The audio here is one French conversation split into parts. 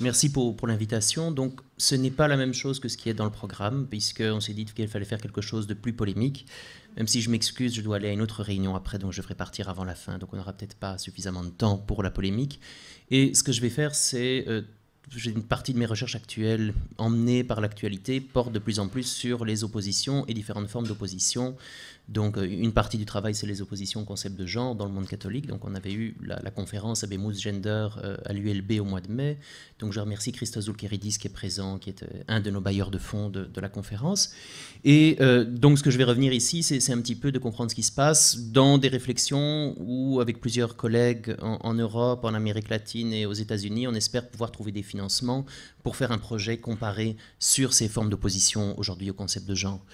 Merci pour, l'invitation. Donc, ce n'est pas la même chose que ce qui est dans le programme, puisqu'on s'est dit qu'il fallait faire quelque chose de plus polémique. Même si je m'excuse, je dois aller à une autre réunion après, donc je devrais partir avant la fin. Donc, on n'aura peut-être pas suffisamment de temps pour la polémique. Et ce que je vais faire, c'est. Euh, j'ai une partie de mes recherches actuelles, emmenées par l'actualité, porte de plus en plus sur les oppositions et différentes formes d'opposition donc euh, une partie du travail, c'est les oppositions au concept de genre dans le monde catholique. Donc on avait eu la, la conférence Abemus Gender euh, à l'ULB au mois de mai. Donc je remercie Christos Zoulkeridis qui est présent, qui est euh, un de nos bailleurs de fonds de, la conférence. Et donc ce que je vais revenir ici, c'est un petit peu de comprendre ce qui se passe dans des réflexions où, avec plusieurs collègues en Europe, en Amérique latine et aux États-Unis, on espère pouvoir trouver des financements pour faire un projet comparé sur ces formes d'opposition aujourd'hui au concept de genre.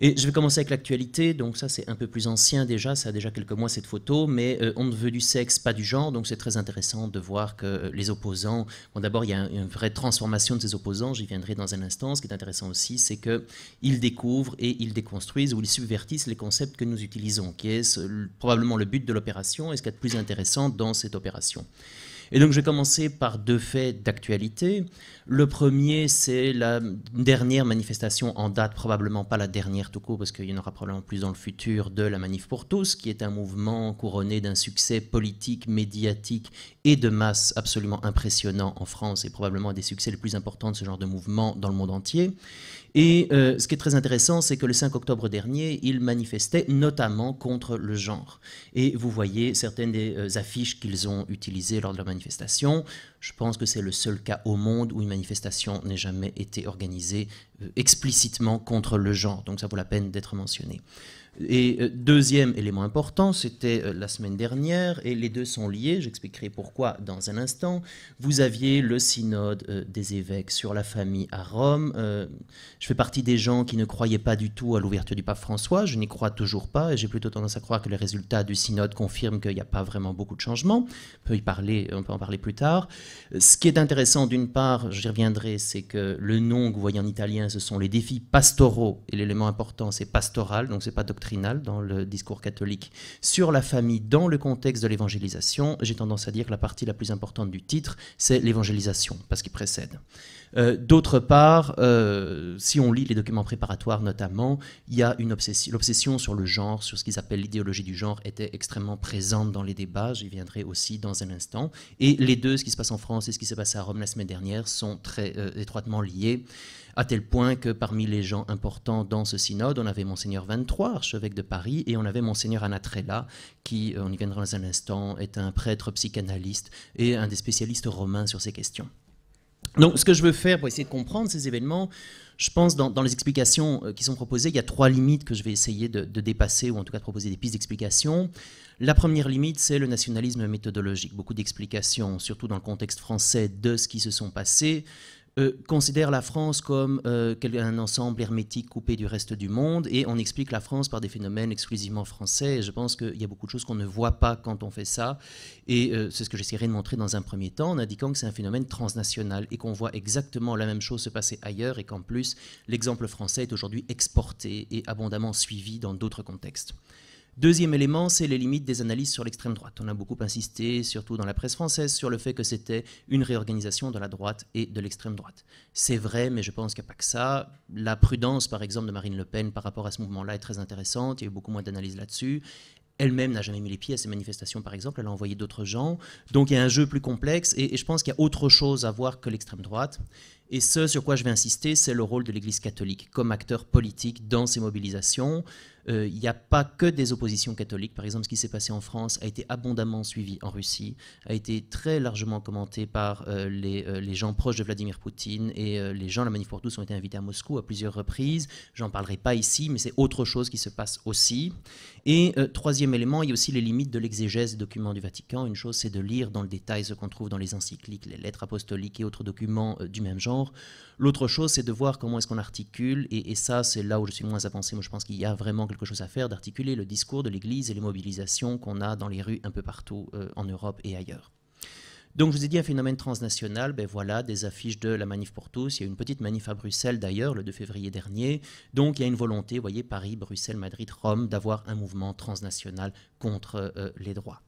Et je vais commencer avec l'actualité. Donc ça, c'est un peu plus ancien déjà. Ça a déjà quelques mois cette photo. Mais euh, on ne veut du sexe, pas du genre. Donc c'est très intéressant de voir que euh, les opposants. d'abord, il y a une vraie transformation de ces opposants. J'y viendrai dans un instant. Ce qui est intéressant aussi, c'est que ils découvrent et ils déconstruisent ou ils subvertissent les concepts que nous utilisons, qui est probablement le but de l'opération et ce qui est a plus intéressant dans cette opération. Et donc je vais commencer par deux faits d'actualité. Le premier, c'est la dernière manifestation en date, probablement pas la dernière tout court, parce qu'il y en aura probablement plus dans le futur, de la Manif pour tous, qui est un mouvement couronné d'un succès politique, médiatique et de masse absolument impressionnant en France, et probablement un des succès les plus importants de ce genre de mouvement dans le monde entier. Et euh, ce qui est très intéressant, c'est que le 5 octobre dernier, ils manifestaient notamment contre le genre. Et vous voyez certaines des euh, affiches qu'ils ont utilisées lors de la manifestation. Je pense que c'est le seul cas au monde où une manifestation n'ait jamais été organisée euh, explicitement contre le genre. Donc ça vaut la peine d'être mentionné. Et euh, deuxième élément important, c'était euh, la semaine dernière, et les deux sont liés, j'expliquerai pourquoi dans un instant. Vous aviez le synode euh, des évêques sur la famille à Rome. je fais partie des gens qui ne croyaient pas du tout à l'ouverture du pape François, je n'y crois toujours pas, et j'ai plutôt tendance à croire que les résultats du synode confirment qu'il n'y a pas vraiment beaucoup de changements. On peut, y parler, on peut en parler plus tard. Ce qui est intéressant, d'une part, j'y reviendrai, c'est que le nom que vous voyez en italien, ce sont les défis pastoraux, et l'élément important, c'est pastoral, donc c'est pas docteur doctrinale dans le discours catholique sur la famille dans le contexte de l'évangélisation, j'ai tendance à dire que la partie la plus importante du titre, c'est l'évangélisation, parce qu'il précède. Euh, d'autre part, euh, si on lit les documents préparatoires notamment, il y a une obsession, l'obsession sur le genre, sur ce qu'ils appellent l'idéologie du genre, était extrêmement présente dans les débats. J'y viendrai aussi dans un instant. Et les deux, ce qui se passe en France et ce qui s'est passé à Rome la semaine dernière, sont très euh, étroitement liés à tel point que parmi les gens importants dans ce synode, on avait Monseigneur 23, archevêque de Paris, et on avait Monseigneur Anatrella, qui, euh, on y viendra dans un instant, est un prêtre psychanalyste et un des spécialistes romains sur ces questions. Donc ce que je veux faire pour essayer de comprendre ces événements, je pense dans, les explications euh, qui sont proposées, il y a trois limites que je vais essayer de, de dépasser, ou en tout cas de proposer des pistes d'explication. La première limite, c'est le nationalisme méthodologique. Beaucoup d'explications, surtout dans le contexte français, de ce qui se sont passés, euh, considère la France comme euh, un ensemble hermétique coupé du reste du monde et on explique la France par des phénomènes exclusivement français. je pense qu'il y a beaucoup de choses qu'on ne voit pas quand on fait ça et euh, c'est ce que j'essaierai de montrer dans un premier temps en indiquant que c'est un phénomène transnational et qu'on voit exactement la même chose se passer ailleurs et qu'en plus l'exemple français est aujourd'hui exporté et abondamment suivi dans d'autres contextes. Deuxième élément, c'est les limites des analyses sur l'extrême droite. On a beaucoup insisté, surtout dans la presse française, sur le fait que c'était une réorganisation de la droite et de l'extrême droite. C'est vrai, mais je pense qu'il n'y a pas que ça. La prudence, par exemple, de Marine Le Pen par rapport à ce mouvement-là est très intéressante. Il y a eu beaucoup moins d'analyses là-dessus. Elle-même n'a jamais mis les pieds à ces manifestations, par exemple. Elle a envoyé d'autres gens. Donc il y a un jeu plus complexe et, et je pense qu'il y a autre chose à voir que l'extrême droite. Et ce sur quoi je vais insister, c'est le rôle de l'Église catholique comme acteur politique dans ces mobilisations. Euh, il n'y a pas que des oppositions catholiques. Par exemple, ce qui s'est passé en France a été abondamment suivi en Russie, a été très largement commenté par euh, les, euh, les, gens proches de Vladimir Poutine et les gens de la Manif pour tous ont été invités à Moscou à plusieurs reprises. J'en parlerai pas ici, mais c'est autre chose qui se passe aussi. Et troisième élément, il y a aussi les limites de l'exégèse des documents du Vatican. Une chose, c'est de lire dans le détail ce qu'on trouve dans les encycliques, les lettres apostoliques et autres documents du même genre. L'autre chose, c'est de voir comment est-ce qu'on articule, et, ça, c'est là où je suis moins avancé. Moi, je pense qu'il y a vraiment quelque chose à faire, d'articuler le discours de l'Église et les mobilisations qu'on a dans les rues un peu partout euh, en Europe et ailleurs. Donc je vous ai dit un phénomène transnational, ben voilà, des affiches de la manif pour tous, il y a une petite manif à Bruxelles d'ailleurs le 2 février dernier, donc il y a une volonté, vous voyez, Paris, Bruxelles, Madrid, Rome, d'avoir un mouvement transnational contre euh, les droits.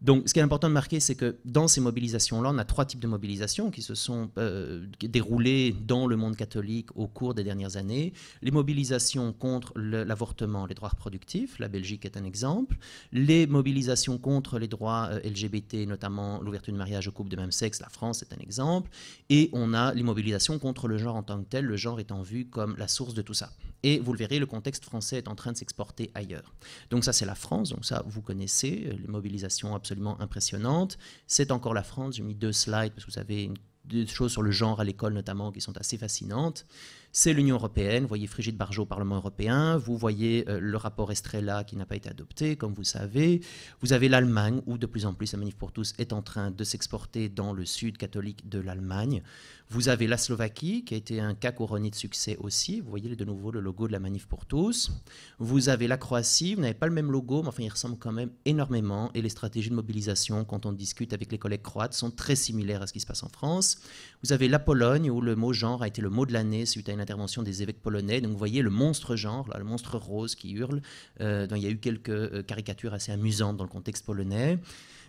Donc, ce qui est important de marquer, c'est que dans ces mobilisations-là, on a trois types de mobilisations qui se sont euh, déroulées dans le monde catholique au cours des dernières années. Les mobilisations contre l'avortement, les droits reproductifs, la Belgique est un exemple. Les mobilisations contre les droits euh, LGBT, notamment l'ouverture de mariage aux couples de même sexe, la France est un exemple. Et on a les mobilisations contre le genre en tant que tel, le genre étant vu comme la source de tout ça. Et vous le verrez, le contexte français est en train de s'exporter ailleurs. Donc ça, c'est la France. Donc ça, vous connaissez, les mobilisation absolument impressionnante. C'est encore la France. J'ai mis deux slides parce que vous avez une des choses sur le genre à l'école notamment qui sont assez fascinantes. C'est l'Union européenne, vous voyez Frigide Barjot au Parlement européen, vous voyez euh, le rapport Estrella qui n'a pas été adopté, comme vous savez, vous avez l'Allemagne où de plus en plus la manif pour tous est en train de s'exporter dans le sud catholique de l'Allemagne, vous avez la Slovaquie qui a été un cas couronné de succès aussi, vous voyez de nouveau le logo de la manif pour tous, vous avez la Croatie, vous n'avez pas le même logo, mais enfin il ressemble quand même énormément et les stratégies de mobilisation quand on discute avec les collègues croates sont très similaires à ce qui se passe en France. Vous avez la Pologne, où le mot genre a été le mot de l'année suite à une intervention des évêques polonais. Donc vous voyez le monstre genre, le monstre rose qui hurle. Euh, il y a eu quelques euh, caricatures assez amusantes dans le contexte polonais.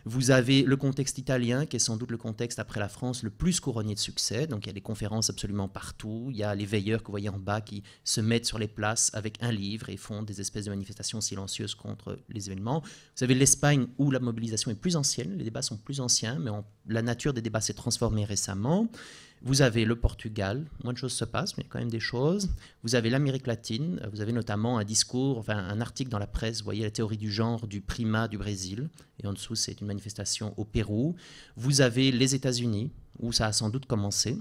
Vous avez le contexte italien, qui est sans doute le contexte après la France le plus couronné de succès. Donc il y a des conférences absolument partout. Il y a les veilleurs que vous voyez en bas qui se mettent sur les places avec un livre et font des espèces de manifestations silencieuses contre les événements. Vous avez l'Espagne où la mobilisation est plus ancienne, les débats sont plus anciens, mais la nature des débats s'est transformée récemment. Vous avez le Portugal, moins de choses se passent, mais quand même des choses. Vous avez l'Amérique latine, euh, vous avez notamment un discours, un article dans la presse, vous voyez la théorie du genre du primat du Brésil, et en dessous c'est une manifestation au Pérou. Vous avez les États-Unis, où ça a sans doute commencé,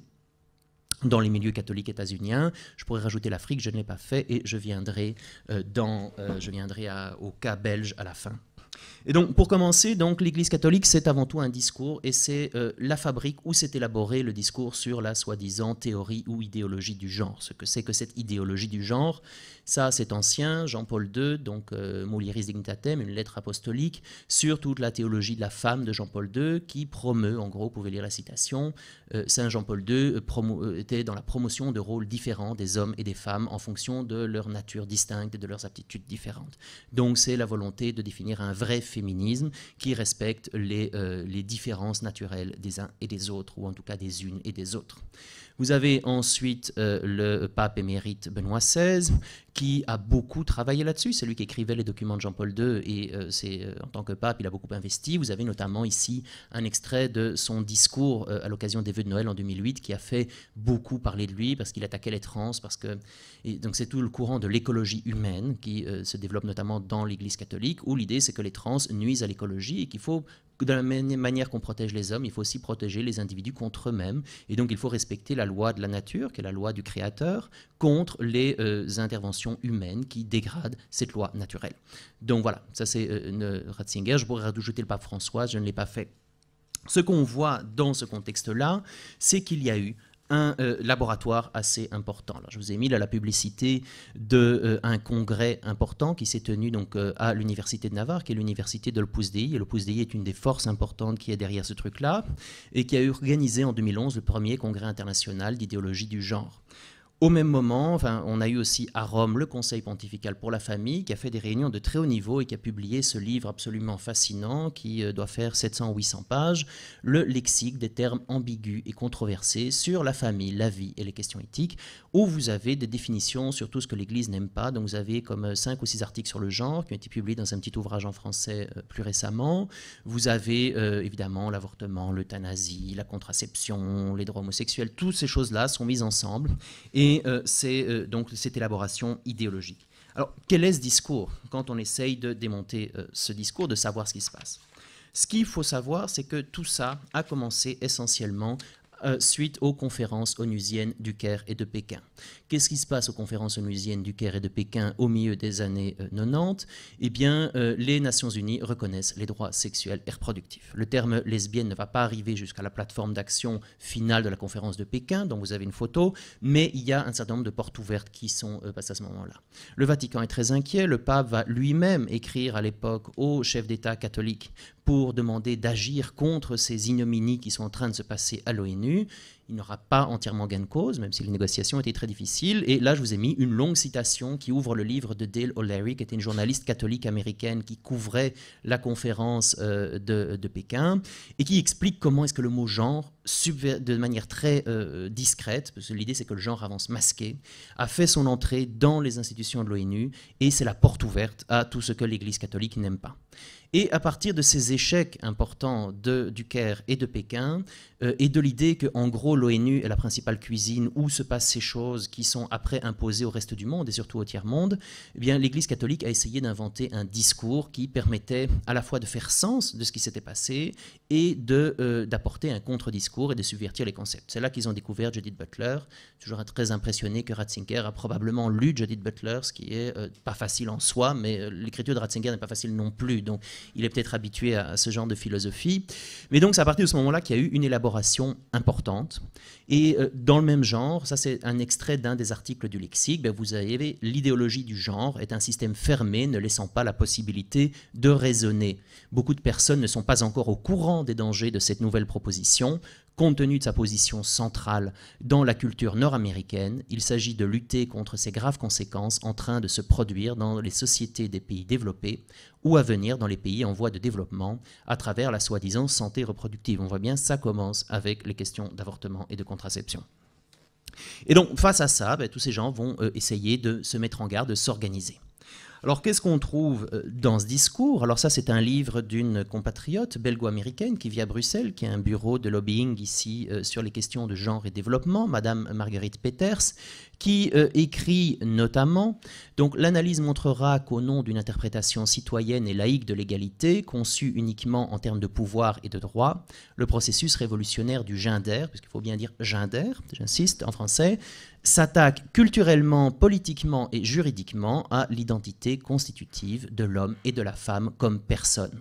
dans les milieux catholiques états-uniens. Je pourrais rajouter l'Afrique, je ne l'ai pas fait, et je viendrai, euh, dans, euh, je au cas belge à la fin. Et donc, pour commencer, donc l'Église catholique, c'est avant tout un discours, et c'est euh, la fabrique où s'est élaboré le discours sur la soi-disant théorie ou idéologie du genre. Ce que c'est que cette idéologie du genre, ça, c'est ancien. Jean-Paul II, donc euh, Dignitatem, une lettre apostolique sur toute la théologie de la femme de Jean-Paul II, qui promeut, en gros, vous pouvez lire la citation, euh, Saint Jean-Paul II euh, était dans la promotion de rôles différents des hommes et des femmes en fonction de leur nature distincte et de leurs aptitudes différentes. Donc, c'est la volonté de définir un vrai féminisme qui respecte les, euh, les différences naturelles des uns et des autres, ou en tout cas des unes et des autres. Vous avez ensuite euh, le pape émérite Benoît XVI, qui a beaucoup travaillé là-dessus. C'est lui qui écrivait les documents de Jean-Paul II et euh, c'est euh, en tant que pape, il a beaucoup investi. Vous avez notamment ici un extrait de son discours à l'occasion des vœux de Noël en 2008 qui a fait beaucoup parler de lui parce qu'il attaquait les trans, parce que donc c'est tout le courant de l'écologie humaine qui se développe notamment dans l'Église catholique où l'idée c'est que les trans nuisent à l'écologie et qu'il faut de la même manière qu'on protège les hommes, il faut aussi protéger les individus contre eux-mêmes. Et donc il faut respecter la loi de la nature, qui est la loi du créateur, contre les euh, interventions humaines qui dégradent cette loi naturelle. Donc voilà, ça c'est euh, Ratzinger. Je pourrais rajouter le pape François, je ne l'ai pas fait. Ce qu'on voit dans ce contexte-là, c'est qu'il y a eu un euh, laboratoire assez important. je vous ai mis la publicité d'un euh, un congrès important qui s'est tenu donc, euh, à l'Université de Navarre, qui est l'Université de l'Opus Dei. Et l'Opus Dei est une des forces importantes qui est derrière ce truc-là, et qui a organisé en 2011 le premier congrès international d'idéologie du genre. Au même moment, enfin, on a eu aussi à Rome le Conseil pontifical pour la famille qui a fait des réunions de très haut niveau et qui a publié ce livre absolument fascinant qui euh, doit faire 700 ou 800 pages, le lexique des termes ambigus et controversés sur la famille, la vie et les questions éthiques, où vous avez des définitions sur tout ce que l'Église n'aime pas. Donc vous avez comme 5 euh, ou 6 articles sur le genre qui ont été publiés dans un petit ouvrage en français euh, plus récemment. Vous avez évidemment l'avortement, l'euthanasie, la contraception, les droits homosexuels, toutes ces choses-là sont mises ensemble. Et et euh, c'est euh, donc cette élaboration idéologique. Alors, quel est ce discours quand on essaye de démonter euh, ce discours, de savoir ce qui se passe ce qu'il faut savoir, c'est que tout ça a commencé essentiellement euh, suite aux conférences onusiennes du Caire et de Pékin. Qu'est-ce qui se passe aux conférences onusiennes du Caire et de Pékin au milieu des années 90 euh, Eh bien, euh, les Nations Unies reconnaissent les droits sexuels et reproductifs. Le terme lesbienne ne va pas arriver jusqu'à la plateforme d'action finale de la conférence de Pékin, dont vous avez une photo, mais il y a un certain nombre de portes ouvertes qui sont passées à ce moment-là. Le Vatican est très inquiet. Le pape va lui-même écrire à l'époque au chef d'État catholique, pour demander d'agir contre ces ignominies qui sont en train de se passer à l'ONU il n'aura pas entièrement gain de cause, même si les négociations étaient très difficiles. Et là, je vous ai mis une longue citation qui ouvre le livre de Dale O'Leary, qui était une journaliste catholique américaine qui couvrait la conférence euh, de, Pékin, et qui explique comment est-ce que le mot genre, de manière très euh, discrète, parce que l'idée c'est que le genre avance masqué, a fait son entrée dans les institutions de l'ONU, et c'est la porte ouverte à tout ce que l'Église catholique n'aime pas. Et à partir de ces échecs importants de, du Caire et de Pékin, euh, et de l'idée que, en gros, l'ONU est la principale cuisine où se passent ces choses qui sont après imposées au reste du monde et surtout au tiers-monde, eh bien l'Église catholique a essayé d'inventer un discours qui permettait à la fois de faire sens de ce qui s'était passé et euh, d'apporter un contre-discours et de subvertir les concepts. C'est là qu'ils ont découvert Judith Butler. Toujours très impressionné que Ratzinger a probablement lu Judith Butler, ce qui est euh, pas facile en soi, mais euh, l'écriture de Ratzinger n'est pas facile non plus. Donc il est peut-être habitué à, à ce genre de philosophie. Mais donc c'est à partir de ce moment-là qu'il y a eu une élaboration importante et euh, dans le même genre, ça c'est un extrait d'un des articles du lexique, ben, vous avez l'idéologie du genre est un système fermé ne laissant pas la possibilité de raisonner. Beaucoup de personnes ne sont pas encore au courant des dangers de cette nouvelle proposition, Compte tenu de sa position centrale dans la culture nord-américaine, il s'agit de lutter contre ces graves conséquences en train de se produire dans les sociétés des pays développés ou à venir dans les pays en voie de développement à travers la soi-disant santé reproductive. On voit bien, ça commence avec les questions d'avortement et de contraception. Et donc, face à ça, ben, tous ces gens vont euh, essayer de se mettre en garde, de s'organiser. Alors qu'est-ce qu'on trouve euh, dans ce discours Alors ça c'est un livre d'une compatriote belgo-américaine qui vit à Bruxelles, qui a un bureau de lobbying ici euh, sur les questions de genre et développement, Madame Marguerite Peters, qui euh, écrit notamment donc l'analyse montrera qu'au nom d'une interprétation citoyenne et laïque de l'égalité, conçue uniquement en termes de pouvoir et de droit, le processus révolutionnaire du gender, puisqu'il faut bien dire gender, j'insiste en français, s'attaque culturellement, politiquement et juridiquement à l'identité constitutive de l'homme et de la femme comme personne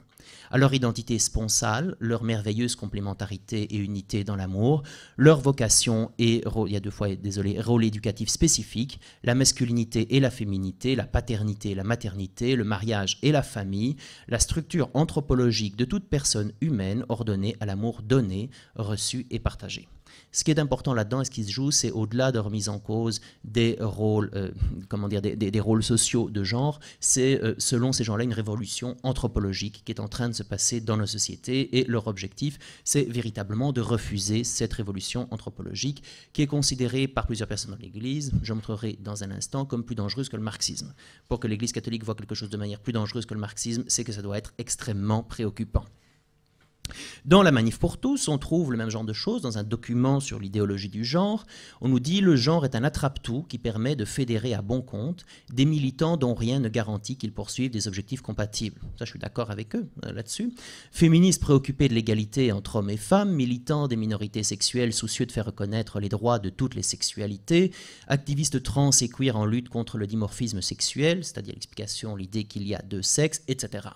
à leur identité sponsale, leur merveilleuse complémentarité et unité dans l'amour, leur vocation et, il y a deux fois, désolé, rôle éducatif spécifique, la masculinité et la féminité, la paternité et la maternité, le mariage et la famille, la structure anthropologique de toute personne humaine ordonnée à l'amour donné, reçu et partagé. Ce qui est important là-dedans et ce qui se joue, c'est au-delà de remise en cause des rôles, euh, des, rôles sociaux de genre, c'est euh, selon ces gens-là une révolution anthropologique qui est en train de se passer dans nos sociétés et leur objectif, c'est véritablement de refuser cette révolution anthropologique qui est considérée par plusieurs personnes dans l'Église, je montrerai dans un instant, comme plus dangereuse que le marxisme. Pour que l'Église catholique voit quelque chose de manière plus dangereuse que le marxisme, c'est que ça doit être extrêmement préoccupant. Dans la manif pour tous, on trouve le même genre de choses dans un document sur l'idéologie du genre. On nous dit le genre est un attrape-tout qui permet de fédérer à bon compte des militants dont rien ne garantit qu'ils poursuivent des objectifs compatibles. Ça, je suis d'accord avec eux euh, là-dessus. Féministes préoccupés de l'égalité entre hommes et femmes, militants des minorités sexuelles soucieux de faire reconnaître les droits de toutes les sexualités, activistes trans et queer en lutte contre le dimorphisme sexuel, c'est-à-dire l'explication, l'idée qu'il y a deux sexes, etc.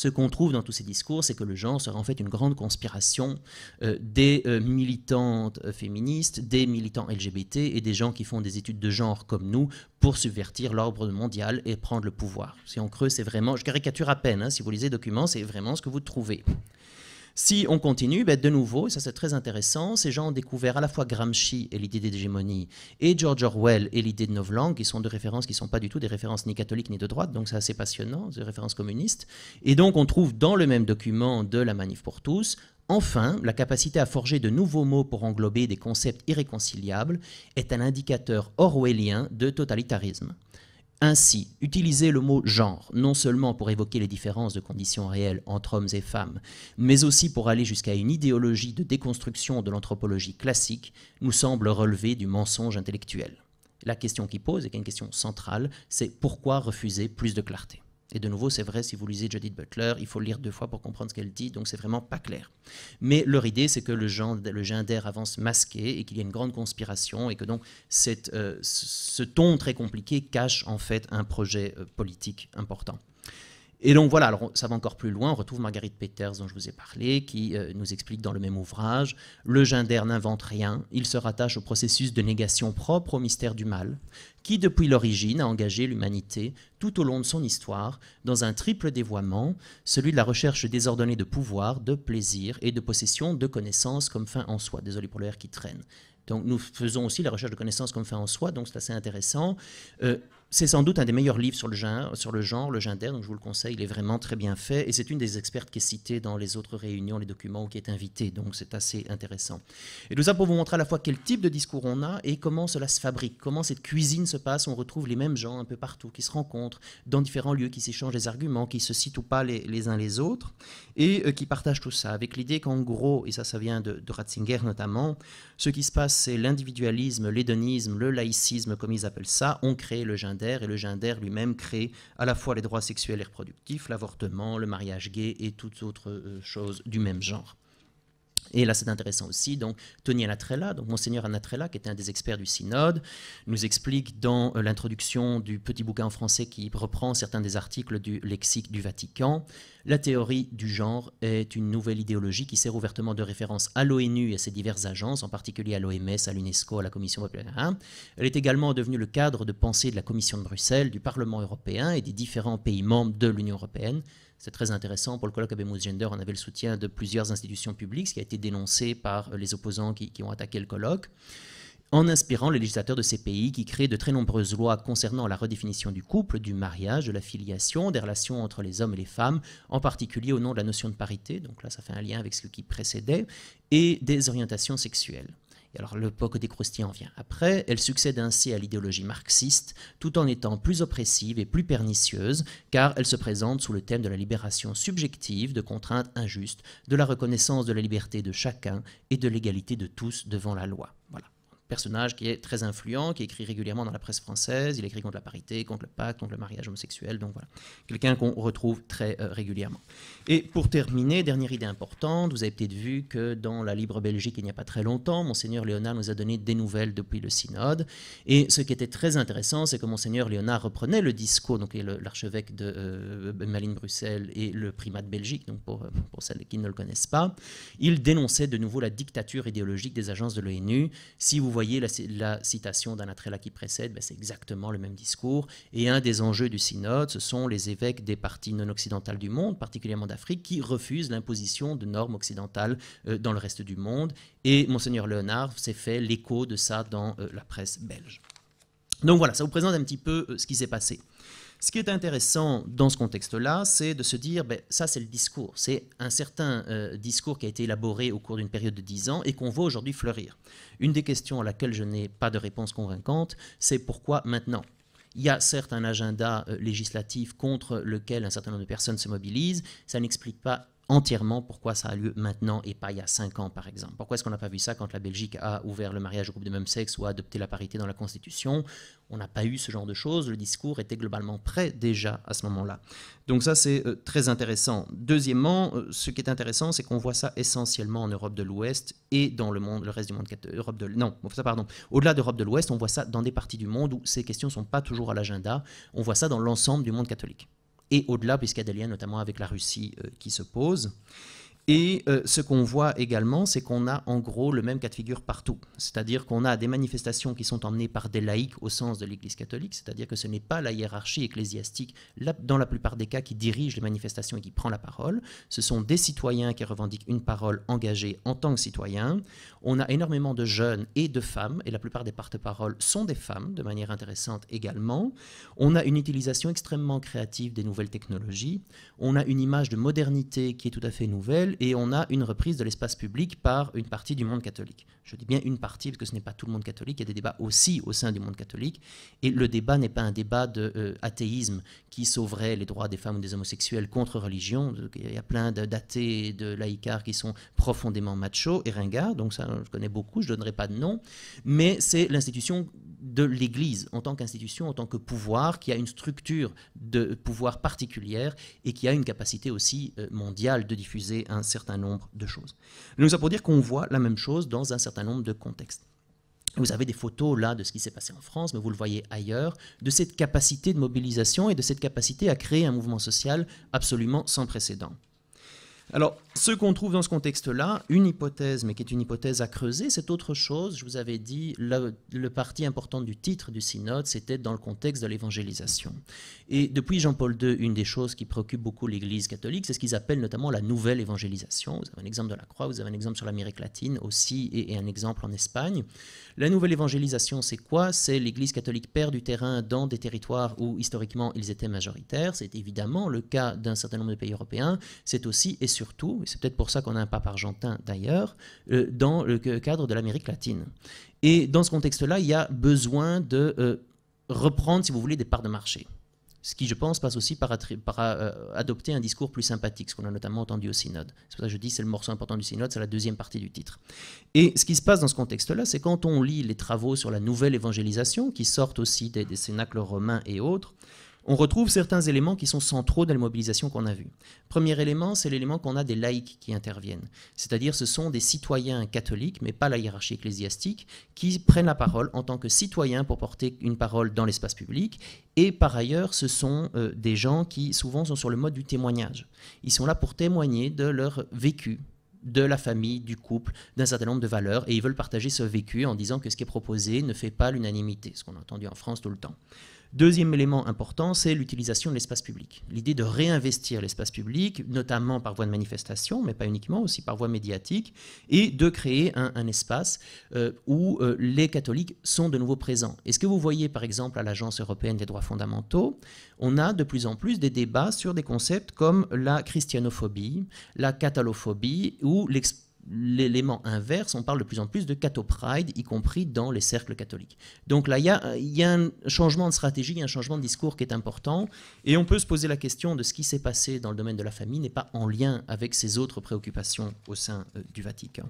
Ce qu'on trouve dans tous ces discours, c'est que le genre sera en fait une grande conspiration euh, des euh, militantes euh, féministes, des militants LGBT et des gens qui font des études de genre comme nous pour subvertir l'ordre mondial et prendre le pouvoir. Si on creuse, c'est vraiment, je caricature à peine, hein, si vous lisez documents, c'est vraiment ce que vous trouvez. Si on continue, ben, de nouveau, ça c'est très intéressant, ces gens ont découvert à la fois Gramsci et l'idée d'hégémonie et George Orwell et l'idée de Novlangue, qui sont deux références qui ne sont pas du tout des références ni catholiques ni de droite, donc c'est assez passionnant, des références communistes. Et donc on trouve dans le même document de la Manif pour tous Enfin, la capacité à forger de nouveaux mots pour englober des concepts irréconciliables est un indicateur orwellien de totalitarisme. Ainsi, utiliser le mot genre, non seulement pour évoquer les différences de conditions réelles entre hommes et femmes, mais aussi pour aller jusqu'à une idéologie de déconstruction de l'anthropologie classique, nous semble relever du mensonge intellectuel. La question qui pose, et qui est une question centrale, c'est pourquoi refuser plus de clarté et de nouveau, c'est vrai, si vous lisez Judith Butler, il faut lire deux fois pour comprendre ce qu'elle dit, donc c'est vraiment pas clair. Mais leur idée, c'est que le, genre, le avance masqué et qu'il y a une grande conspiration et que donc cette, euh, ce ton très compliqué cache en fait un projet euh, politique important. Et donc voilà, ça va encore plus loin, on retrouve Marguerite Peters dont je vous ai parlé, qui euh, nous explique dans le même ouvrage, le gendarme n'invente rien, il se rattache au processus de négation propre au mystère du mal, qui depuis l'origine a engagé l'humanité tout au long de son histoire dans un triple dévoiement, celui de la recherche désordonnée de pouvoir, de plaisir et de possession de connaissances comme fin en soi. Désolé pour le qui traîne. Donc nous faisons aussi la recherche de connaissances comme fin en soi, donc c'est assez intéressant. Euh, c'est sans doute un des meilleurs livres sur le genre, sur le, genre le gender, donc je vous le conseille, il est vraiment très bien fait, et c'est une des expertes qui est citée dans les autres réunions, les documents, ou qui est invitée, donc c'est assez intéressant. Et tout ça pour vous montrer à la fois quel type de discours on a et comment cela se fabrique, comment cette cuisine se passe, on retrouve les mêmes gens un peu partout, qui se rencontrent dans différents lieux, qui s'échangent des arguments, qui se citent ou pas les, uns les autres, et euh, qui partagent tout ça, avec l'idée qu'en gros, et ça ça vient de, de Ratzinger notamment, ce qui se passe c'est l'individualisme, l'hédonisme, le laïcisme, comme ils appellent ça, ont créé le gender et le gender lui-même crée à la fois les droits sexuels et reproductifs, l'avortement, le mariage gay et toutes autres euh, choses du même genre. Et là, c'est intéressant aussi. Donc, Tony Anatrella, donc Monseigneur Anatrella, qui était un des experts du synode, nous explique dans euh, l'introduction du petit bouquin en français qui reprend certains des articles du lexique du Vatican, la théorie du genre est une nouvelle idéologie qui sert ouvertement de référence à l'ONU et à ses diverses agences, en particulier à l'OMS, à l'UNESCO, à la Commission européenne. Hein. Elle est également devenue le cadre de pensée de la Commission de Bruxelles, du Parlement européen et des différents pays membres de l'Union européenne c'est très intéressant. Pour le colloque Abemous Gender, on avait le soutien de plusieurs institutions publiques, ce qui a été dénoncé par les opposants qui, qui ont attaqué le colloque en inspirant les législateurs de ces pays qui créent de très nombreuses lois concernant la redéfinition du couple, du mariage, de la filiation, des relations entre les hommes et les femmes, en particulier au nom de la notion de parité, donc là ça fait un lien avec ce qui précédait, et des orientations sexuelles alors l'époque des en vient après, elle succède ainsi à l'idéologie marxiste, tout en étant plus oppressive et plus pernicieuse, car elle se présente sous le thème de la libération subjective de contraintes injustes, de la reconnaissance de la liberté de chacun et de l'égalité de tous devant la loi. Voilà personnage qui est très influent, qui écrit régulièrement dans la presse française. Il écrit contre la parité, contre le pacte, contre le mariage homosexuel. Donc voilà, quelqu'un qu'on retrouve très euh, régulièrement. Et pour terminer, dernière idée importante, vous avez peut-être vu que dans la Libre Belgique, il n'y a pas très longtemps, Monseigneur Léonard nous a donné des nouvelles depuis le synode. Et ce qui était très intéressant, c'est que Monseigneur Léonard reprenait le discours, donc l'archevêque de euh, ben Malines-Bruxelles et le primat de Belgique, donc pour, euh, pour celles qui ne le connaissent pas. Il dénonçait de nouveau la dictature idéologique des agences de l'ONU. Si vous voyez la, la citation d'Anatrella qui précède, ben, c'est exactement le même discours. Et un des enjeux du synode, ce sont les évêques des parties non occidentales du monde, particulièrement d'Afrique, qui refusent l'imposition de normes occidentales euh, dans le reste du monde. Et monseigneur Léonard s'est fait l'écho de ça dans euh, la presse belge. Donc voilà, ça vous présente un petit peu euh, ce qui s'est passé. Ce qui est intéressant dans ce contexte-là, c'est de se dire, ben, ça c'est le discours, c'est un certain euh, discours qui a été élaboré au cours d'une période de 10 ans et qu'on voit aujourd'hui fleurir. Une des questions à laquelle je n'ai pas de réponse convaincante, c'est pourquoi maintenant il y a certes un agenda euh, législatif contre lequel un certain nombre de personnes se mobilisent, ça n'explique pas entièrement pourquoi ça a lieu maintenant et pas il y a cinq ans, par exemple. Pourquoi est-ce qu'on n'a pas vu ça quand la Belgique a ouvert le mariage au groupe de même sexe ou a adopté la parité dans la Constitution On n'a pas eu ce genre de choses. Le discours était globalement prêt déjà à ce moment-là. Donc ça, c'est euh, très intéressant. Deuxièmement, euh, ce qui est intéressant, c'est qu'on voit ça essentiellement en Europe de l'Ouest et dans le, monde, le reste du monde. Euh, Europe de, non, pardon. Au-delà d'Europe de l'Ouest, on voit ça dans des parties du monde où ces questions ne sont pas toujours à l'agenda. On voit ça dans l'ensemble du monde catholique et au-delà, puisqu'il y a des liens notamment avec la Russie euh, qui se posent. Et euh, ce qu'on voit également, c'est qu'on a en gros le même cas de figure partout. C'est-à-dire qu'on a des manifestations qui sont emmenées par des laïcs au sens de l'Église catholique, c'est-à-dire que ce n'est pas la hiérarchie ecclésiastique, dans la plupart des cas, qui dirige les manifestations et qui prend la parole. Ce sont des citoyens qui revendiquent une parole engagée en tant que citoyens. On a énormément de jeunes et de femmes, et la plupart des porte-paroles sont des femmes, de manière intéressante également. On a une utilisation extrêmement créative des nouvelles technologies. On a une image de modernité qui est tout à fait nouvelle, et on a une reprise de l'espace public par une partie du monde catholique. Je dis bien une partie, parce que ce n'est pas tout le monde catholique, il y a des débats aussi au sein du monde catholique, et le débat n'est pas un débat de euh, athéisme qui sauverait les droits des femmes ou des homosexuels contre religion. Il y a plein d'athées de laïcars qui sont profondément machos et ringards, donc ça, Hein, je connais beaucoup, je ne donnerai pas de nom, mais c'est l'institution de l'Église en tant qu'institution, en tant que pouvoir, qui a une structure de pouvoir particulière et qui a une capacité aussi euh, mondiale de diffuser un certain nombre de choses. Nous ça pour dire qu'on voit la même chose dans un certain nombre de contextes. Vous avez des photos là de ce qui s'est passé en France, mais vous le voyez ailleurs, de cette capacité de mobilisation et de cette capacité à créer un mouvement social absolument sans précédent. Alors, ce qu'on trouve dans ce contexte-là, une hypothèse, mais qui est une hypothèse à creuser, c'est autre chose. Je vous avais dit, le, parti important du titre du synode, c'était dans le contexte de l'évangélisation. Et depuis Jean-Paul II, une des choses qui préoccupe beaucoup l'Église catholique, c'est ce qu'ils appellent notamment la nouvelle évangélisation. Vous avez un exemple de la croix, vous avez un exemple sur l'Amérique latine aussi, et, un exemple en Espagne. La nouvelle évangélisation, c'est quoi C'est l'Église catholique perd du terrain dans des territoires où historiquement ils étaient majoritaires. C'est évidemment le cas d'un certain nombre de pays européens. C'est aussi et surtout, et c'est peut-être pour ça qu'on a un pape argentin d'ailleurs, euh, dans le cadre de l'Amérique latine. Et dans ce contexte-là, il y a besoin de euh, reprendre, si vous voulez, des parts de marché. Ce qui, je pense, passe aussi par, par euh, adopter un discours plus sympathique, ce qu'on a notamment entendu au synode. C'est pour ça que je dis c'est le morceau important du synode, c'est la deuxième partie du titre. Et ce qui se passe dans ce contexte-là, c'est quand on lit les travaux sur la nouvelle évangélisation, qui sortent aussi des, des cénacles romains et autres, on retrouve certains éléments qui sont centraux dans les mobilisations qu'on a vue. Premier élément, c'est l'élément qu'on a des laïcs qui interviennent. C'est-à-dire ce sont des citoyens catholiques, mais pas la hiérarchie ecclésiastique, qui prennent la parole en tant que citoyens pour porter une parole dans l'espace public. Et par ailleurs, ce sont euh, des gens qui souvent sont sur le mode du témoignage. Ils sont là pour témoigner de leur vécu, de la famille, du couple, d'un certain nombre de valeurs, et ils veulent partager ce vécu en disant que ce qui est proposé ne fait pas l'unanimité, ce qu'on a entendu en France tout le temps. Deuxième élément important, c'est l'utilisation de l'espace public. L'idée de réinvestir l'espace public, notamment par voie de manifestation, mais pas uniquement, aussi par voie médiatique, et de créer un, espace euh, où euh, les catholiques sont de nouveau présents. Et ce que vous voyez par exemple à l'Agence européenne des droits fondamentaux, on a de plus en plus des débats sur des concepts comme la christianophobie, la catalophobie ou l'exposition l'élément inverse, on parle de plus en plus de cathopride, y compris dans les cercles catholiques. Donc là, il y, a un changement de stratégie, un changement de discours qui est important, et on peut se poser la question de ce qui s'est passé dans le domaine de la famille n'est pas en lien avec ces autres préoccupations au sein euh, du Vatican.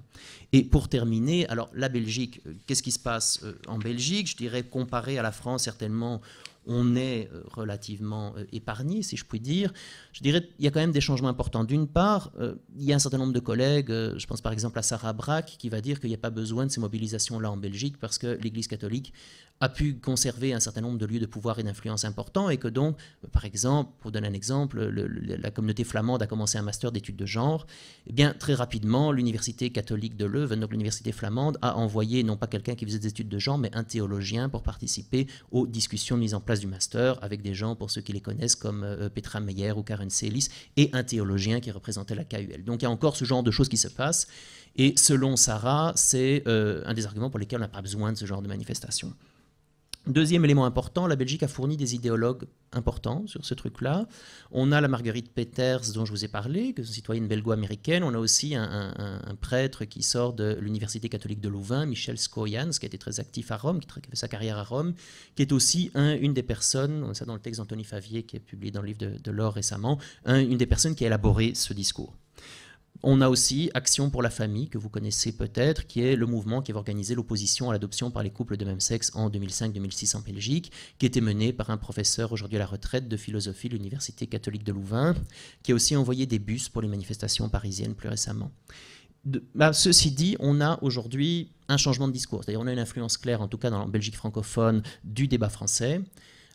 Et pour terminer, alors la Belgique, euh, qu'est-ce qui se passe euh, en Belgique Je dirais comparé à la France, certainement, on est euh, relativement euh, épargné, si je puis dire. Je dirais qu'il y a quand même des changements importants. D'une part, euh, il y a un certain nombre de collègues, je pense par exemple à Sarah Braque, qui va dire qu'il n'y a pas besoin de ces mobilisations-là en Belgique parce que l'Église catholique a pu conserver un certain nombre de lieux de pouvoir et d'influence importants et que donc, par exemple, pour donner un exemple, la communauté flamande a commencé un master d'études de genre, Eh bien très rapidement, l'université catholique de Leuven, donc l'université flamande, a envoyé non pas quelqu'un qui faisait des études de genre, mais un théologien pour participer aux discussions mises en place du master avec des gens, pour ceux qui les connaissent, comme euh, euh, Petra Meyer ou Karen Selis, et un théologien qui représentait la KUL. Donc il y a encore ce genre de choses qui se passent. Et selon Sarah, c'est euh, un des arguments pour lesquels on n'a pas besoin de ce genre de manifestation. Deuxième élément important, la Belgique a fourni des idéologues importants sur ce truc-là. On a la Marguerite Peters dont je vous ai parlé, que est une citoyenne belgo-américaine. On a aussi un, prêtre qui sort de l'Université catholique de Louvain, Michel Skoyans, qui a été très actif à Rome, qui a fait sa carrière à Rome, qui est aussi une des personnes, on a ça dans le texte d'Anthony Favier qui est publié dans le livre de, de l'Or récemment, une des personnes qui a élaboré ce discours. On a aussi Action pour la famille, que vous connaissez peut-être, qui est le mouvement qui avait organisé l'opposition à l'adoption par les couples de même sexe en 2005-2006 en Belgique, qui était mené par un professeur aujourd'hui à la retraite de philosophie de l'Université catholique de Louvain, qui a aussi envoyé des bus pour les manifestations parisiennes plus récemment. Bah, ceci dit, on a aujourd'hui un changement de discours. C'est-à-dire, on a une influence claire, en tout cas dans la Belgique francophone, du débat français.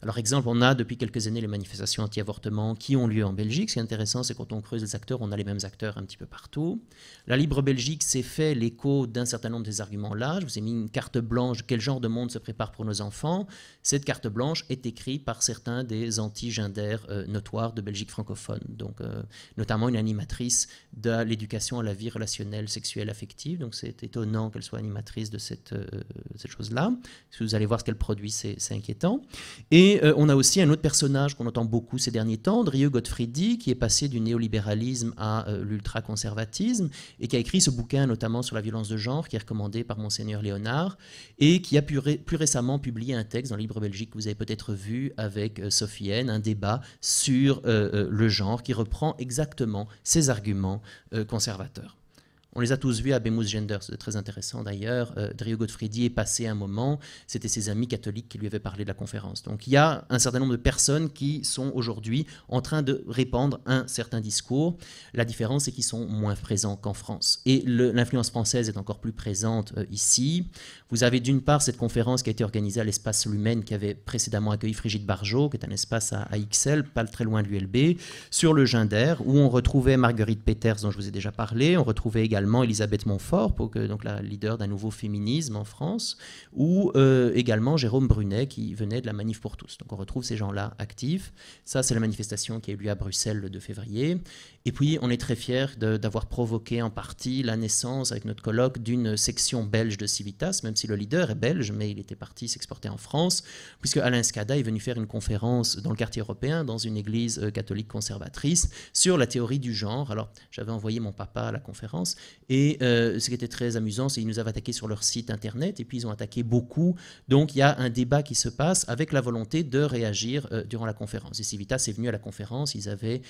Alors exemple, on a depuis quelques années les manifestations anti-avortement qui ont lieu en Belgique. Ce qui est intéressant, c'est quand on creuse les acteurs, on a les mêmes acteurs un petit peu partout. La Libre Belgique s'est fait l'écho d'un certain nombre des arguments-là. Je vous ai mis une carte blanche, quel genre de monde se prépare pour nos enfants. Cette carte blanche est écrite par certains des anti euh, notoires de Belgique francophone, donc euh, notamment une animatrice de l'éducation à la vie relationnelle, sexuelle, affective. Donc c'est étonnant qu'elle soit animatrice de cette, euh, cette chose-là. Si vous allez voir ce qu'elle produit, c'est inquiétant. Et euh, on a aussi un autre personnage qu'on entend beaucoup ces derniers temps, Drieu Gottfriedi, qui est passé du néolibéralisme à euh, l'ultraconservatisme et qui a écrit ce bouquin notamment sur la violence de genre, qui est recommandé par Monseigneur Léonard, et qui a plus récemment publié un texte dans Libre Belgique que vous avez peut-être vu avec euh, Sophie un débat sur le genre qui reprend exactement ses arguments conservateurs. On les a tous vus à Bemus Gender, c'est très intéressant d'ailleurs. Euh, Drio Godfridi est passé un moment, c'était ses amis catholiques qui lui avaient parlé de la conférence. Donc il y a un certain nombre de personnes qui sont aujourd'hui en train de répandre un certain discours. La différence, c'est qu'ils sont moins présents qu'en France. Et l'influence française est encore plus présente euh, ici. Vous avez d'une part cette conférence qui a été organisée à l'espace Lumen, qui avait précédemment accueilli Frigide Barjot, qui est un espace à, Ixelles, XL, pas très loin de l'ULB, sur le Gender, où on retrouvait Marguerite Peters, dont je vous ai déjà parlé, on retrouvait également également Elisabeth Montfort, pour que, donc la leader d'un nouveau féminisme en France, ou euh, également Jérôme Brunet qui venait de la Manif pour tous. Donc on retrouve ces gens-là actifs. Ça, c'est la manifestation qui a eu lieu à Bruxelles le 2 février. Et puis, on est très fiers d'avoir provoqué en partie la naissance, avec notre colloque, d'une section belge de Civitas, même si le leader est belge, mais il était parti s'exporter en France, puisque Alain Scada est venu faire une conférence dans le quartier européen, dans une église euh, catholique conservatrice, sur la théorie du genre. Alors, j'avais envoyé mon papa à la conférence, et euh, ce qui était très amusant, c'est qu'ils nous avaient attaqué sur leur site internet, et puis ils ont attaqué beaucoup. Donc, il y a un débat qui se passe avec la volonté de réagir euh, durant la conférence. Et Civitas est venu à la conférence, ils avaient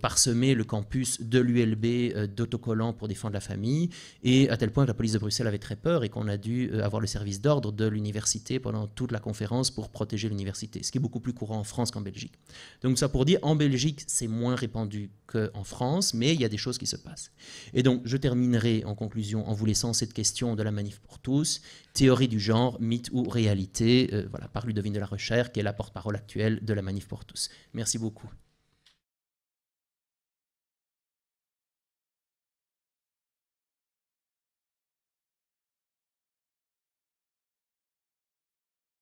parsemé le campus de l'ULB euh, d'autocollants pour défendre la famille, et à tel point que la police de Bruxelles avait très peur et qu'on a dû euh, avoir le service d'ordre de l'université pendant toute la conférence pour protéger l'université, ce qui est beaucoup plus courant en France qu'en Belgique. Donc ça pour dire, en Belgique, c'est moins répandu qu'en France, mais il y a des choses qui se passent. Et donc je terminerai en conclusion en vous laissant cette question de la manif pour tous, théorie du genre, mythe ou réalité, euh, voilà, par Ludovine de la Recherche, qui est la porte-parole actuelle de la manif pour tous. Merci beaucoup.